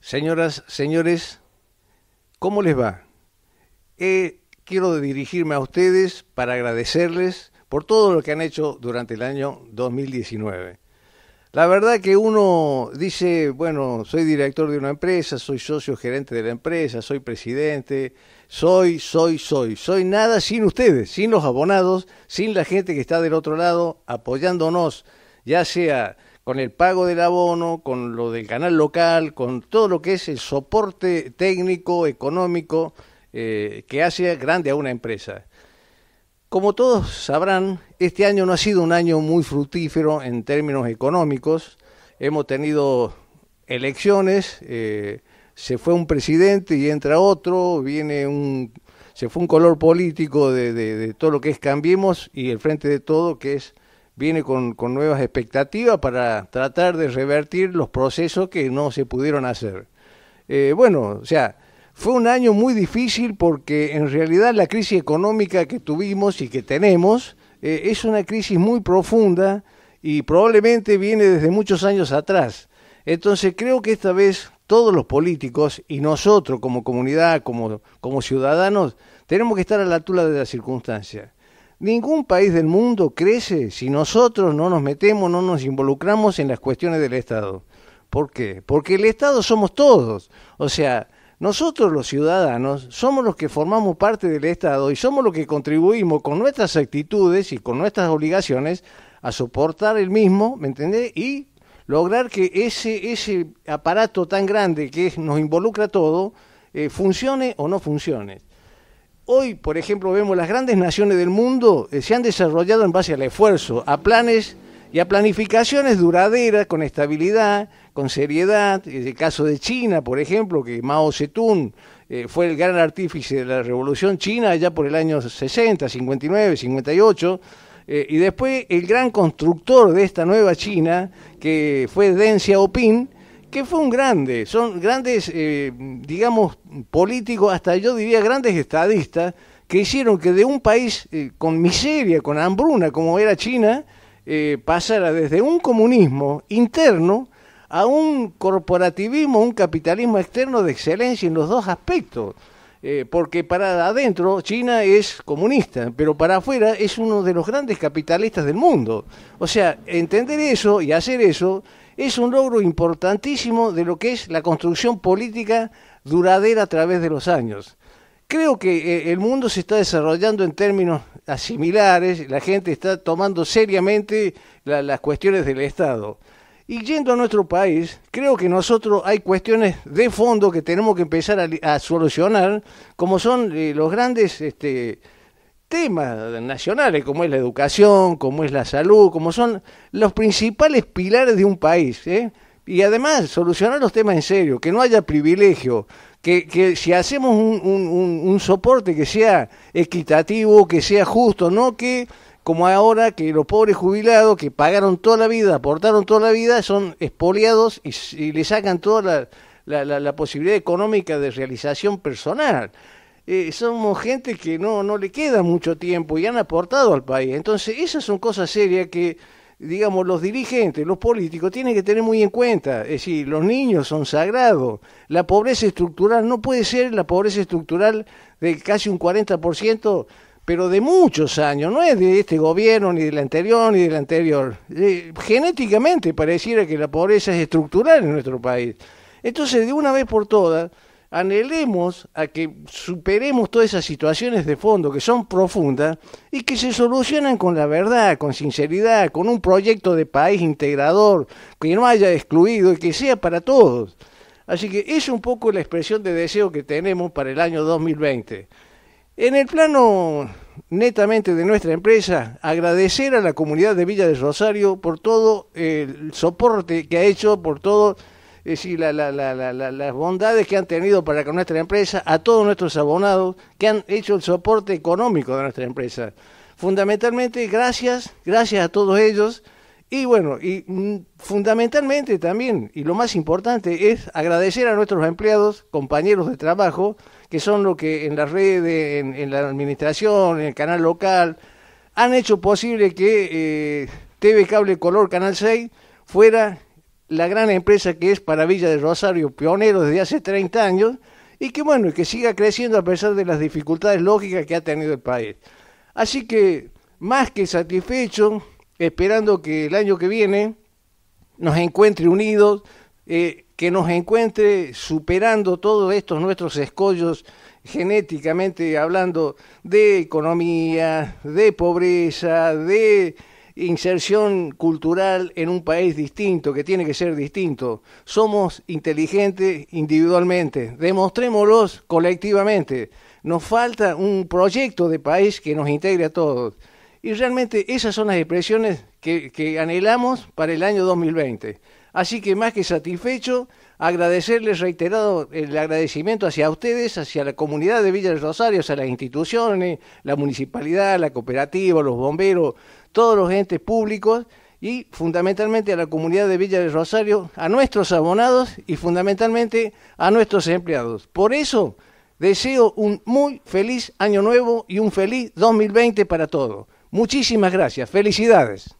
Señoras, señores, ¿cómo les va? Eh, quiero dirigirme a ustedes para agradecerles por todo lo que han hecho durante el año 2019. La verdad que uno dice, bueno, soy director de una empresa, soy socio gerente de la empresa, soy presidente, soy, soy, soy, soy nada sin ustedes, sin los abonados, sin la gente que está del otro lado apoyándonos, ya sea con el pago del abono, con lo del canal local, con todo lo que es el soporte técnico, económico, eh, que hace grande a una empresa. Como todos sabrán, este año no ha sido un año muy fructífero en términos económicos. Hemos tenido elecciones, eh, se fue un presidente y entra otro, viene un, se fue un color político de, todo lo que es Cambiemos y el frente de todo, que es viene con, nuevas expectativas para tratar de revertir los procesos que no se pudieron hacer. Eh, bueno, o sea, fue un año muy difícil porque en realidad la crisis económica que tuvimos y que tenemos eh, es una crisis muy profunda y probablemente viene desde muchos años atrás. Entonces creo que esta vez todos los políticos y nosotros como comunidad, como, como ciudadanos, tenemos que estar a la altura de las circunstancias. Ningún país del mundo crece si nosotros no nos metemos, no nos involucramos en las cuestiones del Estado. ¿Por qué? Porque el Estado somos todos. O sea, nosotros los ciudadanos somos los que formamos parte del Estado y somos los que contribuimos con nuestras actitudes y con nuestras obligaciones a soportar el mismo, ¿me entendés? Y lograr que ese, ese aparato tan grande que nos involucra todo eh, funcione o no funcione. Hoy, por ejemplo, vemos las grandes naciones del mundo eh, se han desarrollado en base al esfuerzo, a planes y a planificaciones duraderas, con estabilidad, con seriedad. En el caso de China, por ejemplo, que Mao Zedong eh, fue el gran artífice de la revolución china allá por el año 60, 59, 58. y después el gran constructor de esta nueva China, que fue Deng Xiaoping, que fue un grande, son grandes, eh, digamos, políticos, hasta yo diría grandes estadistas, que hicieron que de un país eh, con miseria, con hambruna, como era China, eh, pasara desde un comunismo interno a un corporativismo, un capitalismo externo de excelencia en los dos aspectos. porque para adentro China es comunista, pero para afuera es uno de los grandes capitalistas del mundo. O sea, entender eso y hacer eso es un logro importantísimo de lo que es la construcción política duradera a través de los años. Creo que eh, el mundo se está desarrollando en términos asimilares, la gente está tomando seriamente las cuestiones del Estado. Y yendo a nuestro país, creo que nosotros hay cuestiones de fondo que tenemos que empezar a, solucionar, como son eh, los grandes este, temas nacionales como es la educación, como es la salud, como son los principales pilares de un país. ¿eh? Y además, solucionar los temas en serio, que no haya privilegio, que, que si hacemos un, soporte que sea equitativo, que sea justo, no que como ahora que los pobres jubilados que pagaron toda la vida, aportaron toda la vida, son expoliados y, le sacan toda la, la posibilidad económica de realización personal. Eh, somos gente que no, no le queda mucho tiempo y han aportado al país. Entonces, esas son cosas serias que, digamos, los dirigentes, los políticos tienen que tener muy en cuenta. Es decir, los niños son sagrados. La pobreza estructural no puede ser la pobreza estructural de casi un 40% pero de muchos años, no es de este gobierno, ni del anterior, ni del anterior. Eh, genéticamente pareciera que la pobreza es estructural en nuestro país. Entonces, de una vez por todas, anhelemos a que superemos todas esas situaciones de fondo que son profundas y que se solucionan con la verdad, con sinceridad, con un proyecto de país integrador, que no haya excluido y que sea para todos. Así que es un poco la expresión de deseo que tenemos para el año 2020. En el plano netamente de nuestra empresa, agradecer a la comunidad de Villa del Rosario por todo el soporte que ha hecho, por todo es decir, las bondades que han tenido para con nuestra empresa, a todos nuestros abonados que han hecho el soporte económico de nuestra empresa. Fundamentalmente, gracias, gracias a todos ellos. Y bueno, y mm, fundamentalmente también, y lo más importante, es agradecer a nuestros empleados, compañeros de trabajo, que son los que en las redes, en, la administración, en el canal local, han hecho posible que eh, TV Cable Color Canal 6 fuera la gran empresa que es Paravilla de Rosario, pionero desde hace 30 años, y que bueno, que siga creciendo a pesar de las dificultades lógicas que ha tenido el país. Así que, más que satisfecho, esperando que el año que viene nos encuentre unidos, eh, que nos encuentre superando todos estos nuestros escollos genéticamente hablando de economía, de pobreza, de inserción cultural en un país distinto, que tiene que ser distinto. Somos inteligentes individualmente, demostrémoslos colectivamente. Nos falta un proyecto de país que nos integre a todos. Y realmente esas son las expresiones que, que anhelamos para el año 2020. Así que más que satisfecho, agradecerles reiterado el agradecimiento hacia ustedes, hacia la comunidad de Villa del Rosario, hacia las instituciones, la municipalidad, la cooperativa, los bomberos, todos los entes públicos y fundamentalmente a la comunidad de Villa del Rosario, a nuestros abonados y fundamentalmente a nuestros empleados. Por eso deseo un muy feliz año nuevo y un feliz 2020 para todos. Muchísimas gracias. Felicidades.